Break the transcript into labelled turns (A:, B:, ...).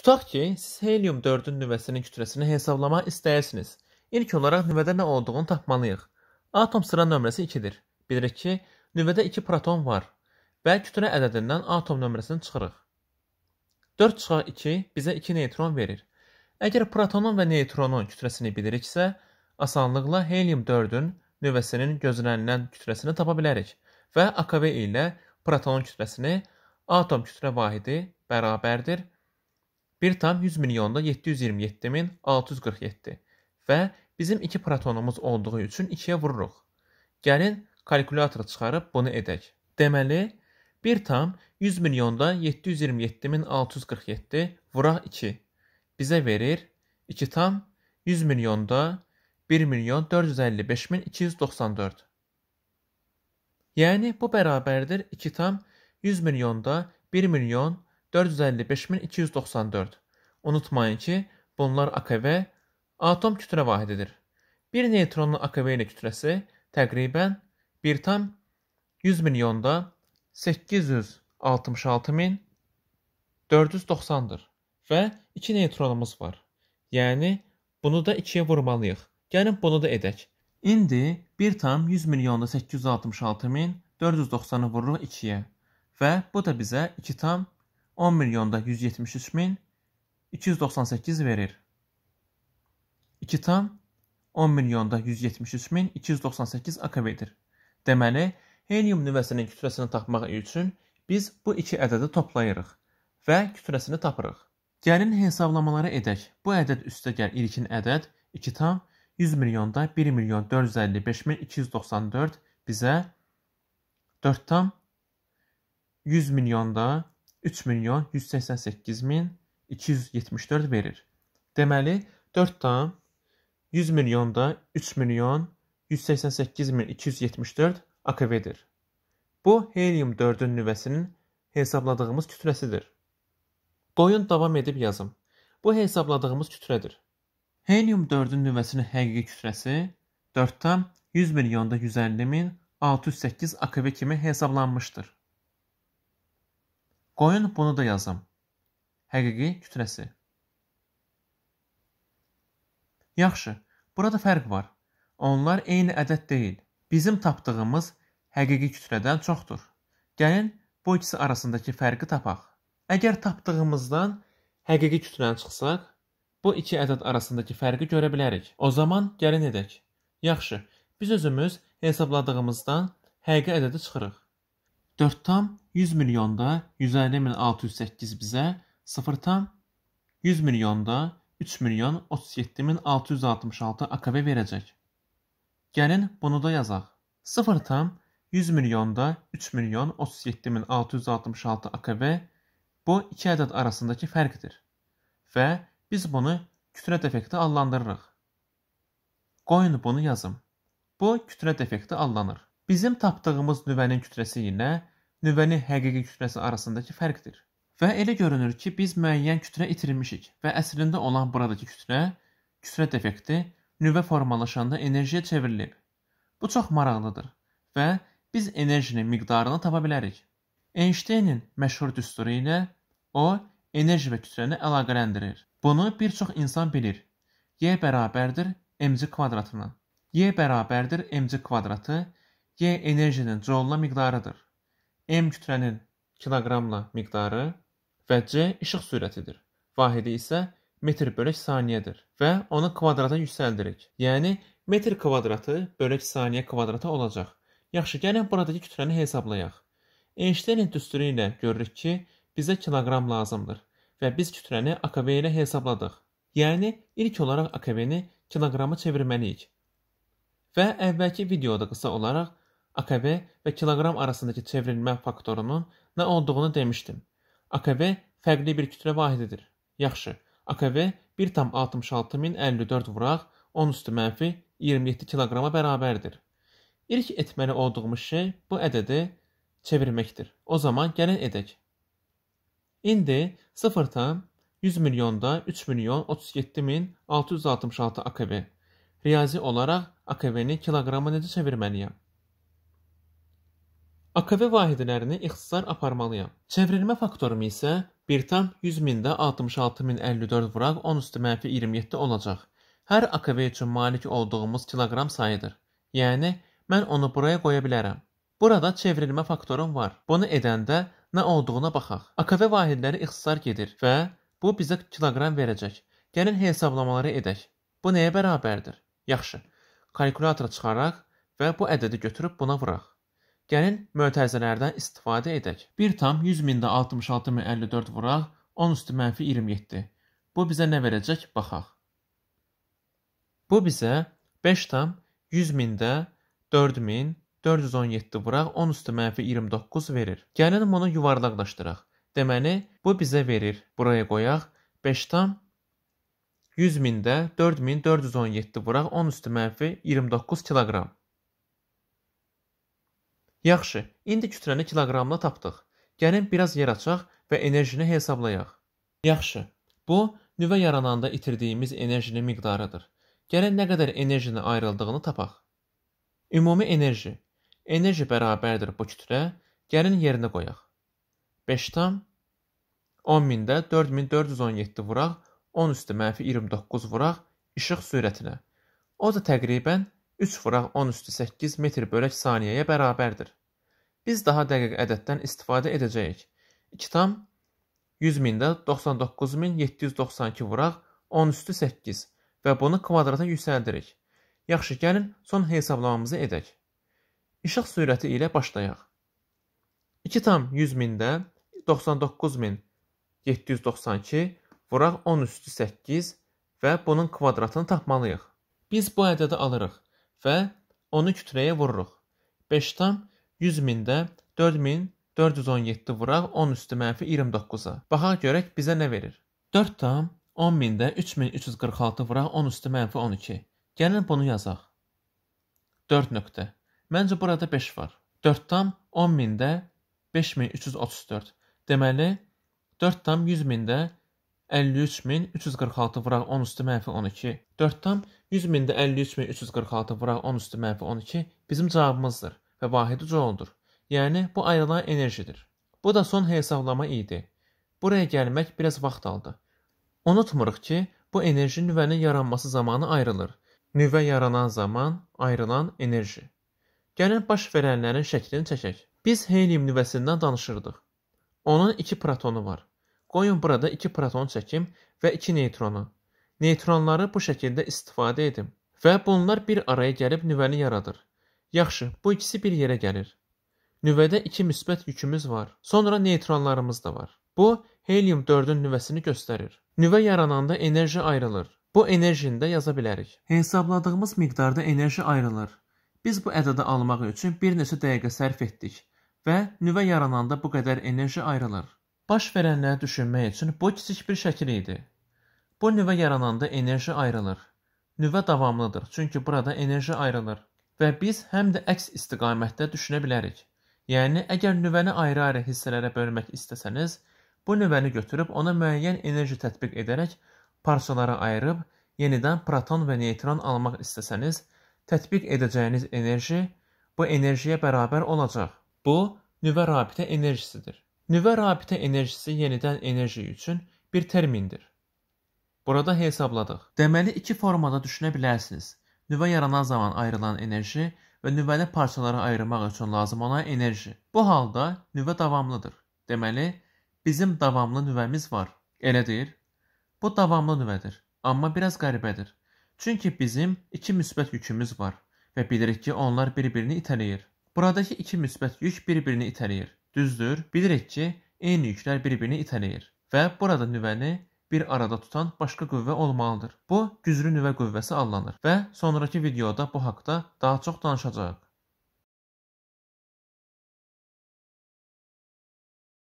A: Tutaq ki, siz helium-4-ün nüvəsinin kütləsini hesablamaq istəyirsiniz. İlk olaraq nüvədə nə olduğunu tapmalıyıq. Atom sıra nömrəsi 2-dir. Bilirik ki, nüvədə 2 proton var və kütlə ədədindən atom nömrəsini çıxırıq. 4 çıxaq 2 bizə 2 neytron verir. Əgər protonun və neytronun kütləsini biliriksə, asanlıqla helium-4-ün nüvəsinin gözlənilən kütləsini tapa bilərik və AKV ilə protonun kütləsini atom kütlə vahidi bərabərdir 1,1 milyonda 727.647 və bizim 2 protonumuz olduğu üçün 2-yə vururuq. Gəlin kalkulyator çıxarıb bunu edək. Deməli 1 tam 100 milyonda 727.647 vuraq 2 bizə verir 2 tam 100 milyonda 1 milyon 455.294. Yəni bu bərabərdir 2 tam 100 milyonda 1 milyon 455.294. 455294. Unutmayın ki, bunlar AKV atom kütlə vahididir. Bir neytronun AKV ilə kütləsi təqribən 1 tam 100 milyonda 866490-dır və 2 neytronumuz var. Yəni bunu da 2-yə vurmalıyıq. Gəlin bunu da edək. İndi 1 tam 100 milyonda 866490-ı vururuq 2-yə və bu da bizə 2 tam 866490 10 milyonda 173 min 298 verir. 2 tam 10 milyonda 173 min 298 akab edir. Deməli, helium nüvəsinin kütləsini tapmaq üçün biz bu iki ədədi toplayırıq və kütləsini tapırıq. Gəlin hesablamaları edək. Bu ədəd üstəgəl ilkin ədəd 2 tam 100 milyonda 1 milyon 455 min 294 bizə 4 tam 100 milyonda 3 milyon 188 min 274 verir. Deməli 4 tam 100 milyonda 3 milyon 188 min 274 AKV-dir. Bu helium 4-ün nüvəsinin hesabladığımız kütləsidir. Qoyun davam edib yazım. Bu hesabladığımız kütlədir. Helium 4-ün nüvəsinin həqiqi kütləsi 4-dan 100 milyonda 150 min 608 AKV kimi hesablanmışdır. Qoyun bunu da yazım. Həqiqi kütləsi. Yaxşı, burada fərq var. Onlar eyni ədəd deyil. Bizim tapdığımız həqiqi kütlədən çoxdur. Gəlin bu ikisi arasındakı fərqi tapaq. Əgər tapdığımızdan həqiqi kütləni çıxsaq, bu iki ədəd arasındakı fərqi görə bilərik. O zaman gəlin edək. Yaxşı, biz özümüz hesabladığımızdan həqiqi ədədi çıxırıq. 4 tam 100 milyonda 150.608 bizə 0 tam 100 milyonda 3 milyon 37666 AKV verəcək. Gəlin bunu da yazaq. 0 tam 100 milyonda 3 milyon 37666 AKV bu iki ədəd arasındakı fərqdir. Və biz bunu kütlə defekti adlandırırıq. Qoyun bunu yazım. Bu kütlə defekti adlanır. Bizim tapdığımız nüvənin kütləsi ilə nüvənin həqiqi kütləsi arasındakı fərqdir. Və elə görünür ki, biz müəyyən kütlə itirmişik və əslində olan buradakı kütlə, kütlə defekti nüvə formalaşanda enerjiyə çevrilib. Bu çox maraqlıdır və biz enerjinin miqdarını tapa bilərik. Einsteynin məşhur düsturu ilə o enerji və kütləni əlaqələndirir. Bunu bir çox insan bilir. Y bərabərdir mc kvadratına. Y bərabərdir mc kvadratı Y enerjinin jouluna miqdarıdır. M kütlənin kiloqramla miqdarı və C işıq sürətidir. Vahidi isə metr bölək saniyədir və onu kvadrata yüksəldirik. Yəni metr kvadratı bölək saniyə kvadratı olacaq. Yaxşı, gəlin buradakı kütləni hesablayaq. Einsteinin düsturu ilə görürük ki, bizə kiloqram lazımdır və biz kütləni AKV ilə hesabladıq. Yəni ilk olaraq AKV-ni kiloqrama çevirməliyik. Və əvvəlki videoda qısa olaraq AKB və kiloqram arasındakı çevrilmə faktorunun nə olduğunu demişdim. AKB fərqli bir kütlə vahididir. Yaxşı, AKB 1,66054 vuraq 10 üstü mənfi 27 kiloqrama bərabərdir. İlk etməli olduğumuz şey bu ədədi çevirməkdir. O zaman gəlin edək. İndi 0-dan 100 milyonda 3 milyon 37 min 666 AKB. Riyazi olaraq AKB-ni kiloqrama necə çevirməliyəm? AKV vahidlərini ixtisar aparmalıyam. Çevrilmə faktorum isə 1.100 mində 66054 vuraq 10 üstü mənfi 27 olacaq. Hər AKV üçün malik olduğumuz kiloqram sayıdır. Yəni, mən onu buraya qoya bilərəm. Burada çevrilmə faktorum var. Bunu edəndə nə olduğuna baxaq. AKV vahidləri ixtisar gedir və bu bizə kiloqram verəcək. Gəlin hesablamaları edək. Bu nəyə bərabərdir? Yaxşı, kalkulatora çıxaraq və bu ədədi götürüb buna vuraq. Gəlin mötəzələrdən istifadə edək. 1 tam 100 mində 66.54 vuraq, 10 üstü mənfi 27. Bu bizə nə verəcək? Baxaq. Bu bizə 5 tam 100 mində 4417 vuraq, 10 üstü mənfi 29 verir. Gəlin bunu yuvarlaqlaşdıraq. Deməli, bu bizə verir. Buraya qoyaq. 5 tam 100 mində 4417 vuraq, 10 üstü mənfi 29 kiloqram. Yaxşı, indi kütrəni kiloqramla tapdıq. Gəlin biraz yer açaq və enerjini hesablayaq. Yaxşı. Bu nüvə yarananda itirdiyimiz enerjinin miqdarıdır. Gəlin nə qədər enerjinin ayrıldığını tapaq. Ümumi enerji. Enerji bərabərdir bu kütrə. Gəlin yerinə qoyaq. 5 tam 10000-də 4417 vuraq, 10 üstü mənfi 29 vuraq işıq sürətinə. O da təqribən 3 fıraq 10 üstü 8 metr bölək saniyəyə bərabərdir. Biz daha dəqiq ədəddən istifadə edəcəyik. 2 tam 100 mində 99792 vuraq 10 üstü 8 və bunu kvadrata yüksəldirik. Yaxşı, gəlin son hesablamamızı edək. İşıq sürəti ilə başlayaq. 2 tam 100 mində 99792 vuraq 10 üstü 8 və bunun kvadratını tapmalıyıq. Biz bu ədədi alırıq və onu kütləyə vururuq. 5,100 mində 4417 vuraq 10 üstü mənfi 29-a. Baxaq görək bizə nə verir. 4,10 mində 3346 vuraq 10 üstü mənfi 12. Gəlin bunu yazaq. 4 nöqtə. Məncə burada 5 var. 4,10 mində 5334. Deməli, 4,100 mində 5334. 53346 vuraq 10 üstü mənfi 12. 4 tam 100 mində 53346 vuraq 10 üstü mənfi 12 bizim cavabımızdır və vahidi jouldur. Yəni bu ayrılan enerjidir. Bu da son hesablama idi. Buraya gəlmək biraz vaxt aldı. Unutmuruq ki, bu enerji nüvənin yaranması zamanı ayrılır. Nüvə yaranan zaman ayrılan enerji. Gəlin baş verənlərin şəklini çəkək. Biz helium nüvəsindən danışırdıq. Onun iki protonu var. Qoyun burada 2 proton çəkim və 2 neytronu. Neytronları bu şəkildə istifadə edim və bunlar bir araya gəlib nüvəni yaradır. Yaxşı, bu ikisi bir yerə gəlir. Nüvədə 2 müsbət yükümüz var. Sonra neytronlarımız da var. Bu helium 4-ün nüvəsini göstərir. Nüvə yarananda enerji ayrılır. Bu enerjini də yaza bilərik. Hesabladığımız miqdarda enerji ayrılır. Biz bu ədədi almaq üçün bir neçə dəqiqə sərf etdik və nüvə yarananda bu qədər enerji ayrılır. Baş verənləri düşünmək üçün bu kiçik bir şəkil idi. Bu nüvə yarananda enerji ayrılır. Nüvə davamlıdır, çünki burada enerji ayrılır və biz həm də əks istiqamətdə düşünə bilərik. Yəni əgər nüvəni ayrı-ayrı hissələrə bölmək istəsəniz, bu nüvəni götürüb ona müəyyən enerji tətbiq edərək parçalara ayırıb yenidən proton və neytron almaq istəsəniz, tətbiq edəcəyiniz enerji bu enerjiyə bərabər olacaq. Bu nüvə rabitə enerjisidir. Nüvə rabitə enerjisi yenidən enerji üçün bir termindir. Burada hesabladıq. Deməli iki formada düşünə bilərsiniz. Nüvə yaranan zaman ayrılan enerji və nüvəni parçalara ayırmaq üçün lazım olan enerji. Bu halda nüvə davamlıdır. Deməli, bizim davamlı nüvəmiz var. Elə deyil? Bu davamlı nüvədir, amma biraz qəribədir. Çünki bizim iki müsbət yükümüz var və bilirik ki, onlar bir-birini itələyir. Buradakı iki müsbət yük bir-birini itələyir. Düzdür, bilirik ki, eyni yüklər bir-birini itələyir və burada nüvəni bir arada tutan başqa qüvvə olmalıdır. Bu, güclü nüvə qüvvəsi adlanır və sonrakı videoda bu haqda daha çox danışacağıq.